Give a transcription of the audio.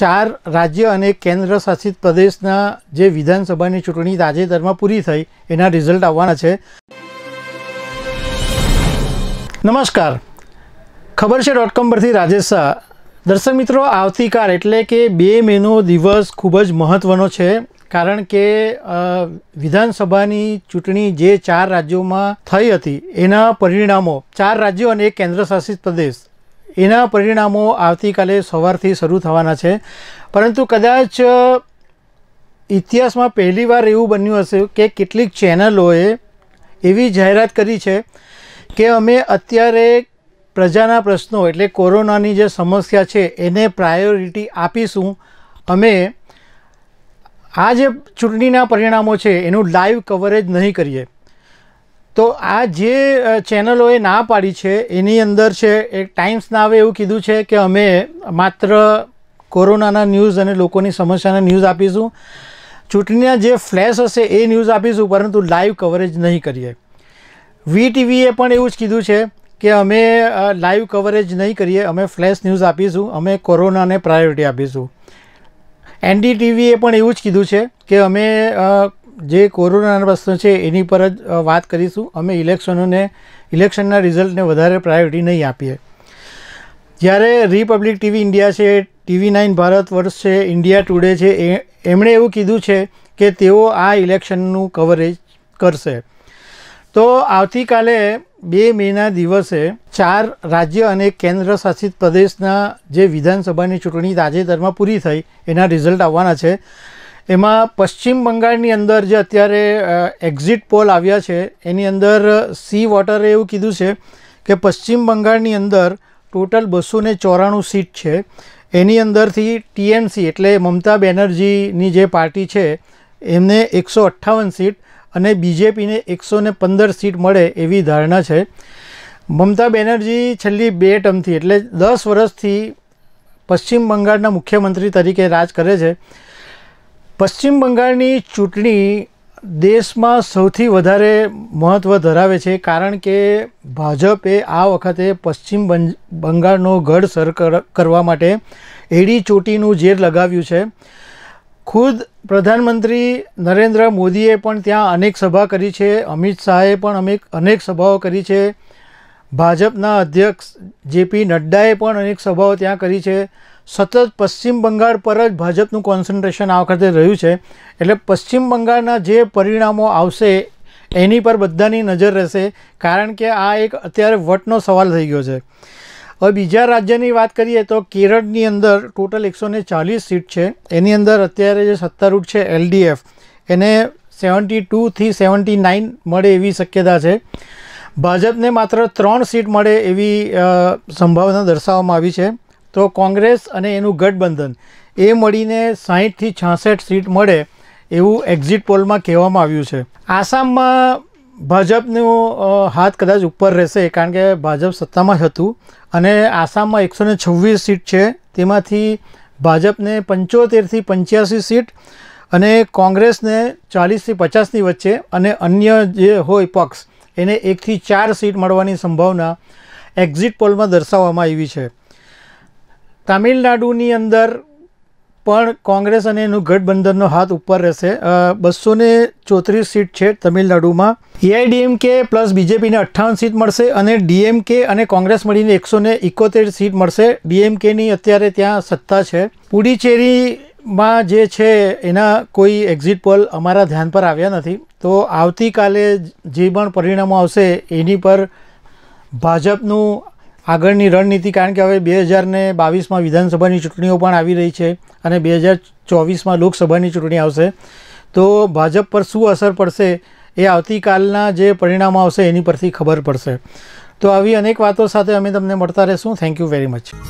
ચાર રાજ્ય અને કેન્દ્ર શાસિત પ્રદેશના જે વિધાનસભાની ચૂંટણી તાજેતરમાં પૂરી થઈ એના રિઝલ્ટ આવવાના છે નમસ્કાર ખબર છે ડોટ કોમ પરથી રાજેશ શાહ દર્શક મિત્રો આવતીકાલ એટલે કે બે મેનો દિવસ ખૂબ જ મહત્ત્વનો છે કારણ કે વિધાનસભાની ચૂંટણી જે ચાર રાજ્યોમાં થઈ હતી એના પરિણામો ચાર રાજ્યો અને એક કેન્દ્રશાસિત પ્રદેશ એના પરિણામો આવતીકાલે સવારથી શરૂ થવાના છે પરંતુ કદાચ ઇતિહાસમાં પહેલીવાર એવું બન્યું હશે કે કેટલીક ચેનલોએ એવી જાહેરાત કરી છે કે અમે અત્યારે પ્રજાના પ્રશ્નો એટલે કોરોનાની જે સમસ્યા છે એને પ્રાયોરિટી આપીશું અમે આ જે ચૂંટણીના પરિણામો છે એનું લાઈવ કવરેજ નહીં કરીએ તો આ જે ચેનલોએ ના પાડી છે એની અંદર છે એક ટાઈમ્સ આવે એવું કીધું છે કે અમે માત્ર કોરોનાના ન્યૂઝ અને લોકોની સમસ્યાના ન્યૂઝ આપીશું ચૂંટણીના જે ફ્લેશ હશે એ ન્યૂઝ આપીશું પરંતુ લાઈવ કવરેજ નહીં કરીએ વીટીવીએ પણ એવું જ કીધું છે કે અમે લાઈવ કવરેજ નહીં કરીએ અમે ફ્લેશ ન્યૂઝ આપીશું અમે કોરોનાને પ્રાયોરિટી આપીશું એનડીટીવીએ પણ એવું જ કીધું છે કે અમે જે કોરોનાના પ્રશ્ન છે એની પર જ વાત કરીશું અમે ઇલેક્શનોને ઇલેક્શનના રિઝલ્ટને વધારે પ્રાયોરિટી નહીં આપીએ જ્યારે રિપબ્લિક ટીવી ઇન્ડિયા છે ટીવી નાઇન ભારત વર્ષ છે ઇન્ડિયા ટુડે છે એ એમણે એવું કીધું છે કે તેઓ આ ઇલેક્શનનું કવરેજ કરશે તો આવતીકાલે બે મેના દિવસે ચાર રાજ્ય અને કેન્દ્ર શાસિત પ્રદેશના જે વિધાનસભાની ચૂંટણી તાજેતરમાં પૂરી થઈ એના રિઝલ્ટ આવવાના છે એમાં પશ્ચિમ બંગાળની અંદર જે અત્યારે એક્ઝિટ પોલ આવ્યા છે એની અંદર સી વોટરે એવું કીધું છે કે પશ્ચિમ બંગાળની અંદર ટોટલ બસો ને ચોરાણું સીટ છે એની અંદરથી ટીએમસી એટલે મમતા બેનર્જીની જે પાર્ટી છે એમને એકસો અઠ્ઠાવન સીટ અને બીજેપીને એકસો ને પંદર સીટ મળે એવી ધારણા છે મમતા બેનર્જી છેલ્લી બે ટર્મથી એટલે દસ વર્ષથી પશ્ચિમ બંગાળના મુખ્યમંત્રી તરીકે રાજ કરે છે પશ્ચિમ બંગાળની ચૂંટણી દેશમાં સૌથી વધારે મહત્ત્વ ધરાવે છે કારણ કે ભાજપે આ વખતે પશ્ચિમ બંગાળનો ગઢ સર કરવા માટે એડી ચોટીનું ઝેર લગાવ્યું છે ખુદ પ્રધાનમંત્રી નરેન્દ્ર મોદીએ પણ ત્યાં અનેક સભા કરી છે અમિત શાહે પણ અમે અનેક સભાઓ કરી છે ભાજપના અધ્યક્ષ જેપી નડ્ડાએ પણ અનેક સભાઓ ત્યાં કરી છે સતત પશ્ચિમ બંગાળ પર જ ભાજપનું કોન્સન્ટ્રેશન આ વખતે રહ્યું છે એટલે પશ્ચિમ બંગાળના જે પરિણામો આવશે એની પર બધાની નજર રહેશે કારણ કે આ એક અત્યારે વટનો સવાલ થઈ ગયો છે હવે બીજા રાજ્યની વાત કરીએ તો કેરળની અંદર ટોટલ એકસો ને ચાલીસ સીટ છે એની અંદર અત્યારે જે સત્તારૂઢ છે એલડીએફ એને સેવન્ટી ટુથી સેવન્ટી નાઇન મળે એવી શક્યતા છે ભાજપને માત્ર ત્રણ સીટ મળે એવી સંભાવના દર્શાવવામાં આવી છે તો કોંગ્રેસ અને એનું ગઠબંધન એ મળીને સાહીઠથી છાસઠ સીટ મળે એવું એક્ઝિટ પોલમાં કહેવામાં આવ્યું છે આસામમાં ભાજપનો હાથ કદાચ ઉપર રહેશે કારણ કે ભાજપ સત્તામાં જ હતું અને આસામમાં એકસો ને છવ્વીસ સીટ છે તેમાંથી ભાજપને પંચોતેરથી પંચ્યાસી સીટ અને કોંગ્રેસને ચાલીસથી પચાસની વચ્ચે અને અન્ય જે હોય પક્ષ એને એકથી ચાર સીટ મળવાની સંભાવના એક્ઝિટ પોલમાં દર્શાવવામાં આવી છે તામિલનાડુની અંદર પણ કોંગ્રેસ અને એનું ગઠબંધનનો હાથ ઉપર રહેશે બસો ને ચોત્રીસ સીટ છે તમિલનાડુમાં એઆઈડીએમકે પ્લસ બીજેપીને અઠ્ઠાવન સીટ મળશે અને ડીએમકે અને કોંગ્રેસ મળીને એકસો ને ઇકોતેર સીટ મળશે ડીએમકેની અત્યારે ત્યાં સત્તા છે પુડુચેરીમાં જે છે એના કોઈ એક્ઝિટ પોલ અમારા ધ્યાન પર આવ્યા નથી તો આવતીકાલે જે પણ પરિણામો આવશે એની પર ભાજપનું આગળની રણનીતિ કારણ કે હવે બે હજાર ને બાવીસમાં વિધાનસભાની ચૂંટણીઓ પણ આવી રહી છે અને બે હજાર ચોવીસમાં લોકસભાની ચૂંટણી આવશે તો ભાજપ પર શું અસર પડશે એ આવતીકાલના જે પરિણામો આવશે એની પરથી ખબર પડશે તો આવી અનેક વાતો સાથે અમે તમને મળતા રહેશું થેન્ક યુ વેરી મચ